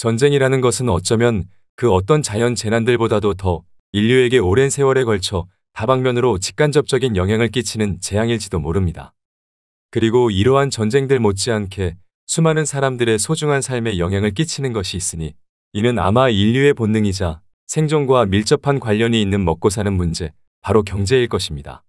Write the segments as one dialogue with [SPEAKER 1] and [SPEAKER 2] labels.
[SPEAKER 1] 전쟁이라는 것은 어쩌면 그 어떤 자연 재난들보다도 더 인류에게 오랜 세월에 걸쳐 다방면으로 직간접적인 영향을 끼치는 재앙일지도 모릅니다. 그리고 이러한 전쟁들 못지않게 수많은 사람들의 소중한 삶에 영향을 끼치는 것이 있으니 이는 아마 인류의 본능이자 생존과 밀접한 관련이 있는 먹고 사는 문제, 바로 경제일 것입니다.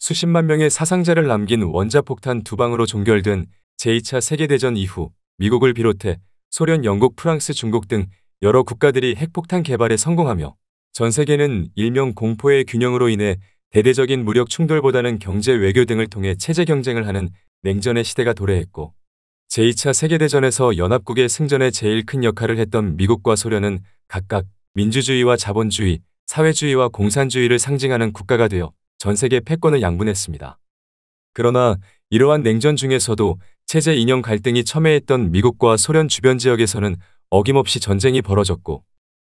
[SPEAKER 1] 수십만 명의 사상자를 남긴 원자폭탄 두 방으로 종결된 제2차 세계대전 이후 미국을 비롯해 소련, 영국, 프랑스, 중국 등 여러 국가들이 핵폭탄 개발에 성공하며 전 세계는 일명 공포의 균형으로 인해 대대적인 무력 충돌보다는 경제 외교 등을 통해 체제 경쟁을 하는 냉전의 시대가 도래했고 제2차 세계대전에서 연합국의 승전에 제일 큰 역할을 했던 미국과 소련은 각각 민주주의와 자본주의, 사회주의와 공산주의를 상징하는 국가가 되어 전 세계 패권을 양분했습니다. 그러나 이러한 냉전 중에서도 체제 인형 갈등이 첨예했던 미국과 소련 주변 지역에서는 어김없이 전쟁이 벌어졌고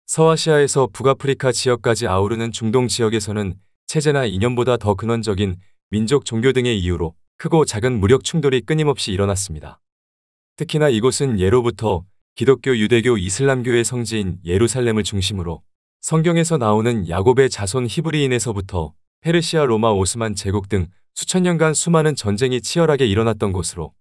[SPEAKER 1] 서아시아에서 북아프리카 지역까지 아우르는 중동 지역에서는 체제나 인연보다더 근원적인 민족 종교 등의 이유로 크고 작은 무력 충돌이 끊임없이 일어났습니다. 특히나 이곳은 예로부터 기독교, 유대교, 이슬람교의 성지인 예루살렘을 중심으로 성경에서 나오는 야곱의 자손 히브리인에서부터 페르시아, 로마, 오스만 제국 등 수천 년간 수많은 전쟁이 치열하게 일어났던 곳으로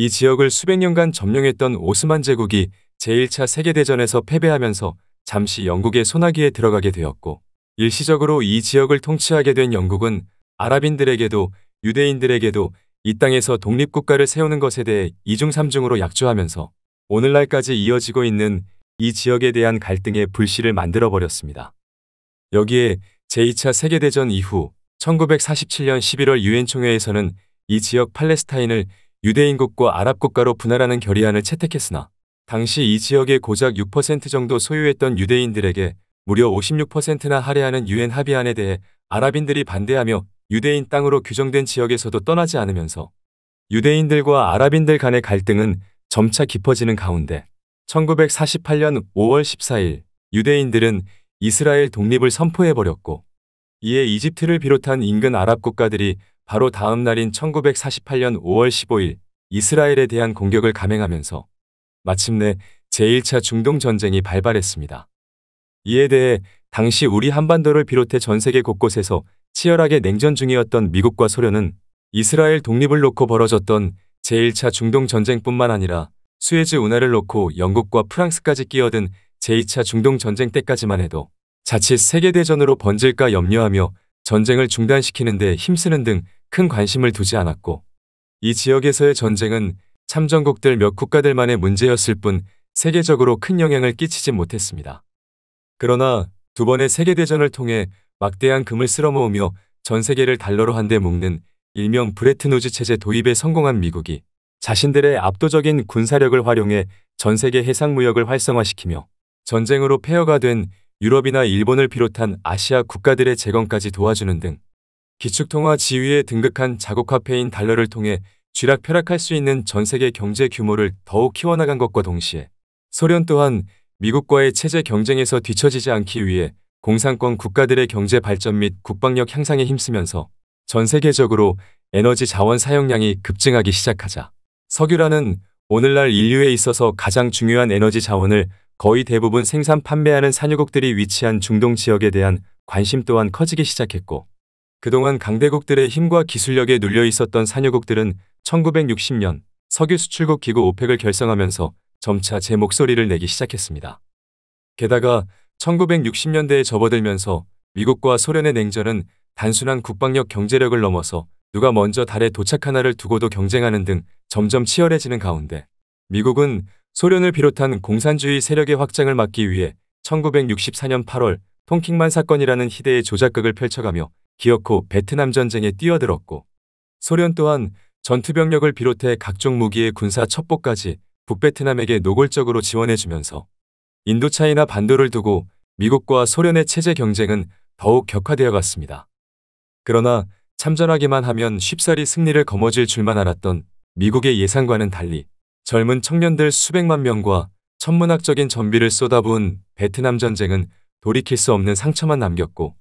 [SPEAKER 1] 이 지역을 수백 년간 점령했던 오스만 제국이 제1차 세계대전에서 패배하면서 잠시 영국의 소나기에 들어가게 되었고 일시적으로 이 지역을 통치하게 된 영국은 아랍인들에게도 유대인들에게도 이 땅에서 독립국가를 세우는 것에 대해 이중삼중으로 약조하면서 오늘날까지 이어지고 있는 이 지역에 대한 갈등의 불씨를 만들어버렸습니다. 여기에 제2차 세계대전 이후 1947년 11월 유엔총회에서는 이 지역 팔레스타인을 유대인국과 아랍국가로 분할하는 결의안을 채택했으나 당시 이 지역의 고작 6% 정도 소유했던 유대인들에게 무려 56%나 할애하는 유엔 합의안에 대해 아랍인들이 반대하며 유대인 땅으로 규정된 지역에서도 떠나지 않으면서 유대인들과 아랍인들 간의 갈등은 점차 깊어지는 가운데 1948년 5월 14일 유대인들은 이스라엘 독립을 선포해버렸고 이에 이집트를 비롯한 인근 아랍 국가들이 바로 다음 날인 1948년 5월 15일 이스라엘에 대한 공격을 감행하면서 마침내 제1차 중동전쟁이 발발했습니다. 이에 대해 당시 우리 한반도를 비롯해 전 세계 곳곳에서 치열하게 냉전 중이었던 미국과 소련은 이스라엘 독립을 놓고 벌어졌던 제1차 중동전쟁뿐만 아니라 수에즈 운하를 놓고 영국과 프랑스까지 끼어든 제2차 중동전쟁 때까지만 해도 자칫 세계대전으로 번질까 염려하며 전쟁을 중단시키는 데 힘쓰는 등큰 관심을 두지 않았고 이 지역에서의 전쟁은 참전국들 몇 국가들만의 문제였을 뿐 세계적으로 큰 영향을 끼치지 못했습니다. 그러나 두 번의 세계대전을 통해 막대한 금을 쓸어모으며 전 세계를 달러로 한데 묶는 일명 브레트누즈 체제 도입에 성공한 미국이 자신들의 압도적인 군사력을 활용해 전 세계 해상 무역을 활성화시키며 전쟁으로 폐허가 된 유럽이나 일본을 비롯한 아시아 국가들의 재건까지 도와주는 등 기축통화 지위에 등극한 자국화폐인 달러를 통해 쥐락펴락할 수 있는 전 세계 경제 규모를 더욱 키워나간 것과 동시에 소련 또한 미국과의 체제 경쟁에서 뒤처지지 않기 위해 공산권 국가들의 경제 발전 및 국방력 향상에 힘쓰면서 전 세계적으로 에너지 자원 사용량이 급증하기 시작하자 석유라는 오늘날 인류에 있어서 가장 중요한 에너지 자원을 거의 대부분 생산 판매하는 산유국들이 위치한 중동 지역에 대한 관심 또한 커지기 시작했고 그동안 강대국들의 힘과 기술력에 눌려 있었던 산유국들은 1960년 석유 수출국 기구 오펙을 결성하면서 점차 제 목소리를 내기 시작했습니다. 게다가 1960년대에 접어들면서 미국과 소련의 냉전은 단순한 국방력 경제력을 넘어서 누가 먼저 달에 도착 하나를 두고도 경쟁하는 등 점점 치열해지는 가운데 미국은 소련을 비롯한 공산주의 세력의 확장을 막기 위해 1964년 8월 통킹만 사건이라는 희대의 조작극을 펼쳐가며 기어코 베트남 전쟁에 뛰어들었고 소련 또한 전투병력을 비롯해 각종 무기의 군사 첩보까지 북베트남에게 노골적으로 지원해주면서 인도차이나 반도를 두고 미국과 소련의 체제 경쟁은 더욱 격화되어 갔습니다. 그러나 참전하기만 하면 쉽사리 승리를 거머쥘 줄만 알았던 미국의 예상과는 달리 젊은 청년들 수백만 명과 천문학적인 전비를 쏟아부은 베트남 전쟁은 돌이킬 수 없는 상처만 남겼고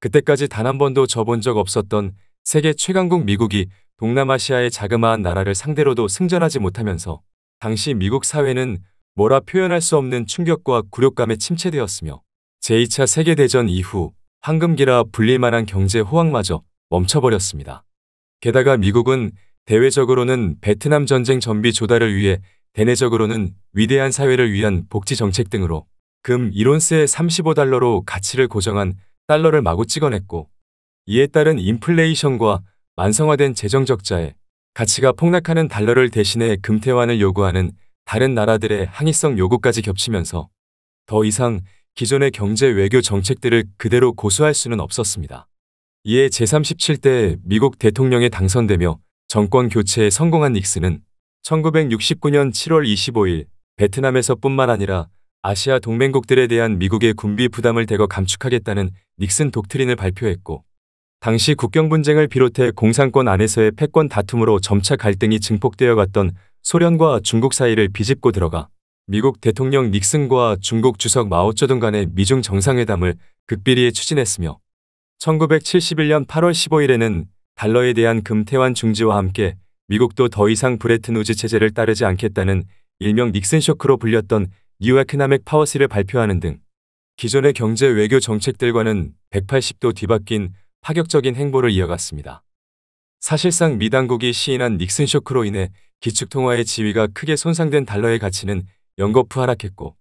[SPEAKER 1] 그때까지 단 한 번도 져본 적 없었던 세계 최강국 미국이 동남아시아의 자그마한 나라를 상대로도 승전하지 못하면서 당시 미국 사회는 뭐라 표현할 수 없는 충격과 굴욕감에 침체되었으며 제2차 세계대전 이후 황금기라 불릴 만한 경제 호황마저 멈춰버렸습니다. 게다가 미국은 대외적으로는 베트남 전쟁 전비 조달을 위해 대내적으로는 위대한 사회를 위한 복지 정책 등으로 금 1온스에 35달러로 가치를 고정한 달러를 마구 찍어냈고 이에 따른 인플레이션과 만성화된 재정적자에 가치가 폭락하는 달러를 대신해 금태환을 요구하는 다른 나라들의 항의성 요구까지 겹치면서 더 이상 기존의 경제 외교 정책들을 그대로 고수할 수는 없었습니다. 이에 제37대 미국 대통령에 당선되며 정권 교체에 성공한 닉슨은 1969년 7월 25일 베트남에서뿐만 아니라 아시아 동맹국들에 대한 미국의 군비 부담을 대거 감축하겠다는 닉슨 독트린을 발표했고 당시 국경 분쟁을 비롯해 공산권 안에서의 패권 다툼으로 점차 갈등이 증폭되어 갔던 소련과 중국 사이를 비집고 들어가 미국 대통령 닉슨과 중국 주석 마오쩌둥 간의 미중 정상회담을 극비리에 추진했으며 1971년 8월 15일에는 달러에 대한 금태환 중지와 함께 미국도 더 이상 브레튼 우즈 체제를 따르지 않겠다는 일명 닉슨 쇼크로 불렸던 뉴 에크나믹 파워시를 발표하는 등 기존의 경제 외교 정책들과는 180도 뒤바뀐 파격적인 행보를 이어갔습니다. 사실상 미 당국이 시인한 닉슨 쇼크로 인해 기축통화의 지위가 크게 손상된 달러의 가치는 연거푸 하락했고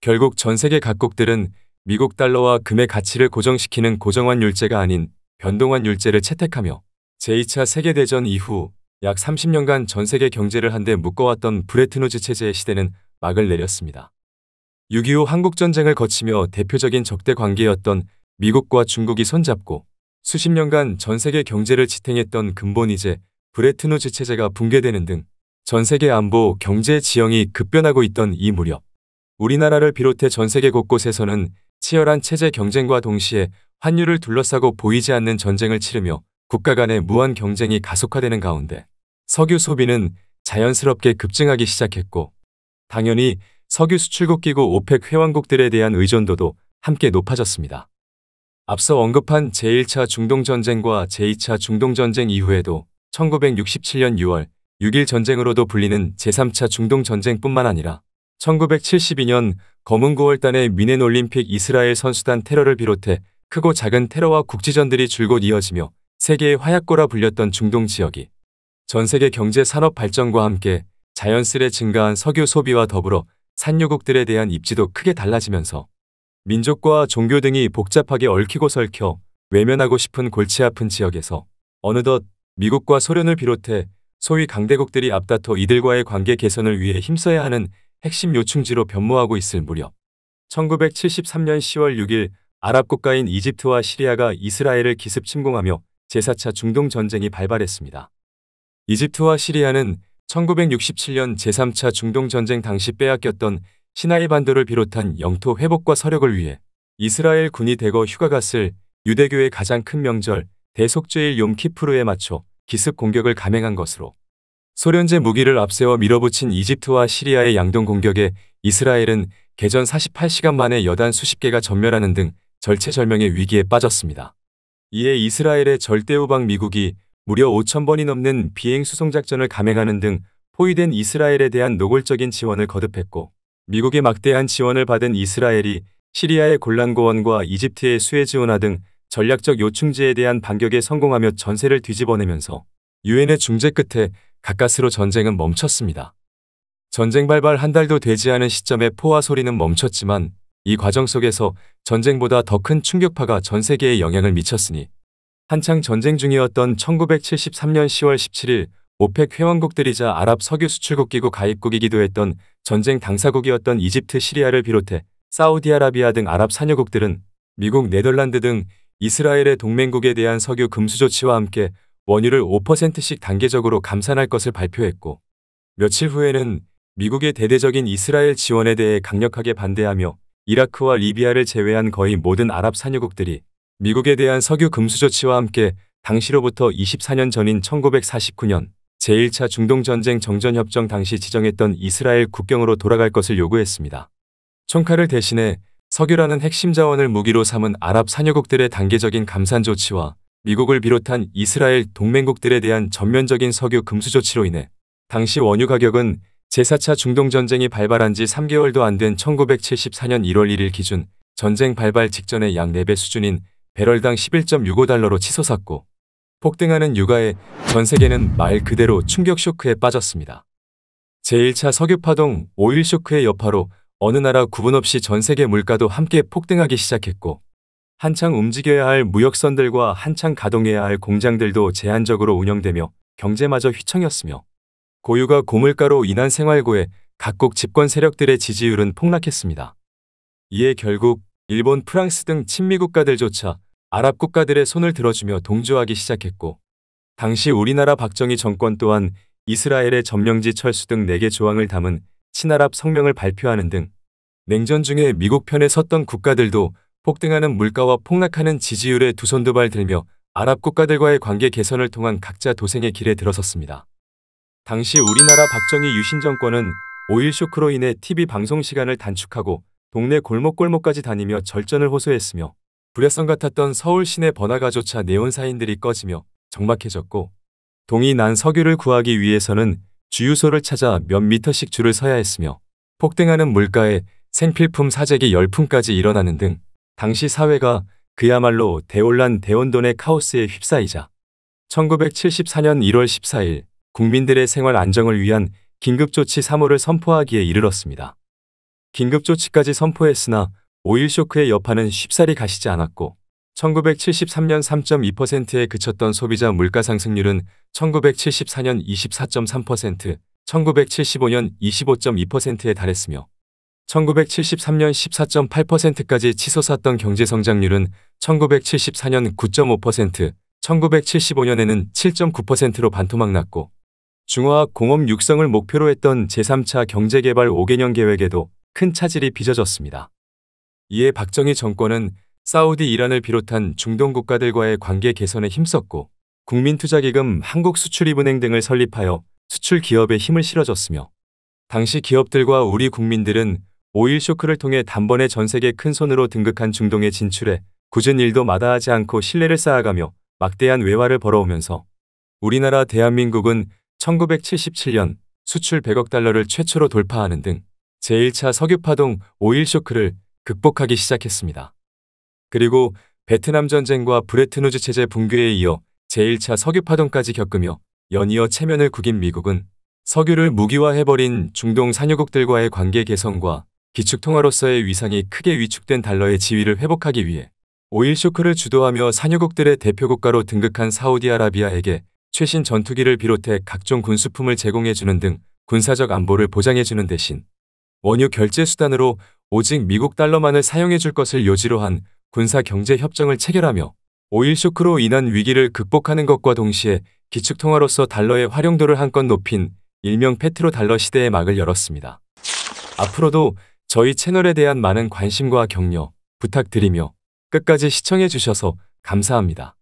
[SPEAKER 1] 결국 전 세계 각국들은 미국 달러와 금의 가치를 고정시키는 고정환율제가 아닌 변동환율제를 채택하며 제2차 세계대전 이후 약 30년간 전 세계 경제를 한데 묶어왔던 브레트누즈 체제의 시대는 막을 내렸습니다. 6.25 한국전쟁을 거치며 대표적인 적대 관계였던 미국과 중국이 손잡고 수십 년간 전 세계 경제를 지탱했던 근본이제 브레트누즈 체제가 붕괴되는 등 전 세계 안보 경제 지형이 급변하고 있던 이 무렵 우리나라를 비롯해 전 세계 곳곳에서는 치열한 체제 경쟁과 동시에 환율을 둘러싸고 보이지 않는 전쟁을 치르며 국가 간의 무한 경쟁이 가속화되는 가운데 석유 소비는 자연스럽게 급증하기 시작했고 당연히 석유 수출국기구 오펙 회원국들에 대한 의존도도 함께 높아졌습니다. 앞서 언급한 제1차 중동전쟁과 제2차 중동전쟁 이후에도 1967년 6월 6일 전쟁으로도 불리는 제3차 중동전쟁뿐만 아니라 1972년 검은 9월단의 미넨 올림픽 이스라엘 선수단 테러를 비롯해 크고 작은 테러와 국지전들이 줄곧 이어지며 세계의 화약고라 불렸던 중동 지역이 전 세계 경제 산업 발전과 함께 자연스레 증가한 석유 소비와 더불어 산유국들에 대한 입지도 크게 달라지면서 민족과 종교 등이 복잡하게 얽히고 설켜 외면하고 싶은 골치 아픈 지역에서 어느덧 미국과 소련을 비롯해 소위 강대국들이 앞다퉈 이들과의 관계 개선을 위해 힘써야 하는 핵심 요충지로 변모하고 있을 무렵 1973년 10월 6일 아랍 국가인 이집트와 시리아가 이스라엘을 기습 침공하며 제4차 중동 전쟁이 발발했습니다. 이집트와 시리아는 1967년 제3차 중동전쟁 당시 빼앗겼던 시나이 반도를 비롯한 영토 회복과 서력을 위해 이스라엘 군이 대거 휴가 갔을 유대교의 가장 큰 명절 대속죄일 용키프르에 맞춰 기습 공격을 감행한 것으로 소련제 무기를 앞세워 밀어붙인 이집트와 시리아의 양동 공격에 이스라엘은 개전 48시간 만에 여단 수십 개가 전멸하는 등 절체절명의 위기에 빠졌습니다. 이에 이스라엘의 절대우방 미국이 무려 5천 번이 넘는 비행 수송작전을 감행하는 등 포위된 이스라엘에 대한 노골적인 지원을 거듭했고 미국의 막대한 지원을 받은 이스라엘이 시리아의 곤란고원과 이집트의 수에지원화등 전략적 요충지에 대한 반격에 성공하며 전세를 뒤집어내면서 유엔의 중재 끝에 가까스로 전쟁은 멈췄습니다. 전쟁 발발 한 달도 되지 않은 시점에 포화 소리는 멈췄지만 이 과정 속에서 전쟁보다 더 큰 충격파가 전 세계에 영향을 미쳤으니 한창 전쟁 중이었던 1973년 10월 17일 오펙 회원국들이자 아랍 석유 수출국기구 가입국이기도 했던 전쟁 당사국이었던 이집트 시리아를 비롯해 사우디아라비아 등 아랍 산유국들은 미국 네덜란드 등 이스라엘의 동맹국에 대한 석유 금수 조치와 함께 원유를 5%씩 단계적으로 감산할 것을 발표했고 며칠 후에는 미국의 대대적인 이스라엘 지원에 대해 강력하게 반대하며 이라크와 리비아를 제외한 거의 모든 아랍 산유국들이 미국에 대한 석유 금수 조치와 함께 당시로부터 24년 전인 1949년 제1차 중동전쟁 정전협정 당시 지정했던 이스라엘 국경으로 돌아갈 것을 요구했습니다. 총칼을 대신해 석유라는 핵심 자원을 무기로 삼은 아랍 산유국들의 단계적인 감산 조치와 미국을 비롯한 이스라엘 동맹국들에 대한 전면적인 석유 금수 조치로 인해 당시 원유 가격은 제4차 중동전쟁이 발발한 지 3개월도 안 된 1974년 1월 1일 기준 전쟁 발발 직전의 약 4배 수준인 배럴당 11.65달러로 치솟았고 폭등하는 유가에 전 세계는 말 그대로 충격 쇼크에 빠졌습니다. 제1차 석유파동 오일 쇼크의 여파로 어느 나라 구분 없이 전 세계 물가도 함께 폭등하기 시작했고 한창 움직여야 할 무역선들과 한창 가동해야 할 공장들도 제한적으로 운영되며 경제마저 휘청였으며 고유가 고물가로 인한 생활고에 각국 집권 세력들의 지지율은 폭락했습니다. 이에 결국 일본, 프랑스 등 친미 국가들조차 아랍 국가들의 손을 들어주며 동조하기 시작했고 당시 우리나라 박정희 정권 또한 이스라엘의 점령지 철수 등 4개 조항을 담은 친아랍 성명을 발표하는 등 냉전 중에 미국 편에 섰던 국가들도 폭등하는 물가와 폭락하는 지지율에 두손도발 들며 아랍 국가들과의 관계 개선을 통한 각자 도생의 길에 들어섰습니다. 당시 우리나라 박정희 유신 정권은 오일 쇼크로 인해 TV 방송 시간을 단축하고 동네 골목골목까지 다니며 절전을 호소했으며 불야성 같았던 서울 시내 번화가조차 네온사인들이 꺼지며 적막해졌고 동이 난 석유를 구하기 위해서는 주유소를 찾아 몇 미터씩 줄을 서야 했으며 폭등하는 물가에 생필품 사재기 열풍까지 일어나는 등 당시 사회가 그야말로 대혼란 대혼돈의 카오스에 휩싸이자 1974년 1월 14일 국민들의 생활 안정을 위한 긴급조치 3호를 선포하기에 이르렀습니다. 긴급조치까지 선포했으나 오일 쇼크의 여파는 쉽사리 가시지 않았고 1973년 3.2%에 그쳤던 소비자 물가 상승률은 1974년 24.3%, 1975년 25.2%에 달했으며 1973년 14.8%까지 치솟았던 경제 성장률은 1974년 9.5%, 1975년에는 7.9%로 반토막 났고 중화학 공업 육성을 목표로 했던 제3차 경제개발 5개년 계획에도 큰 차질이 빚어졌습니다. 이에 박정희 정권은 사우디 이란을 비롯한 중동 국가들과의 관계 개선에 힘썼고 국민투자기금 한국수출입은행 등을 설립하여 수출 기업에 힘을 실어줬으며 당시 기업들과 우리 국민들은 오일 쇼크를 통해 단번에 전 세계 큰 손으로 등극한 중동에 진출해 굳은 일도 마다하지 않고 신뢰를 쌓아가며 막대한 외화를 벌어오면서 우리나라 대한민국은 1977년 수출 100억 달러를 최초로 돌파하는 등 제1차 석유파동 오일 쇼크를 극복하기 시작했습니다. 그리고 베트남 전쟁과 브레트누즈 체제 붕괴에 이어 제1차 석유파동까지 겪으며 연이어 체면을 구긴 미국은 석유를 무기화해버린 중동 산유국들과의 관계 개선과 기축통화로서의 위상이 크게 위축된 달러의 지위를 회복하기 위해 오일쇼크를 주도하며 산유국들의 대표국가로 등극한 사우디아라비아에게 최신 전투기를 비롯해 각종 군수품을 제공해주는 등 군사적 안보를 보장해주는 대신 원유 결제 수단으로 오직 미국 달러만을 사용해줄 것을 요지로 한 군사경제협정을 체결하며 오일 쇼크로 인한 위기를 극복하는 것과 동시에 기축통화로서 달러의 활용도를 한껏 높인 일명 페트로 달러 시대의 막을 열었습니다. 앞으로도 저희 채널에 대한 많은 관심과 격려 부탁드리며 끝까지 시청해 주셔서 감사합니다.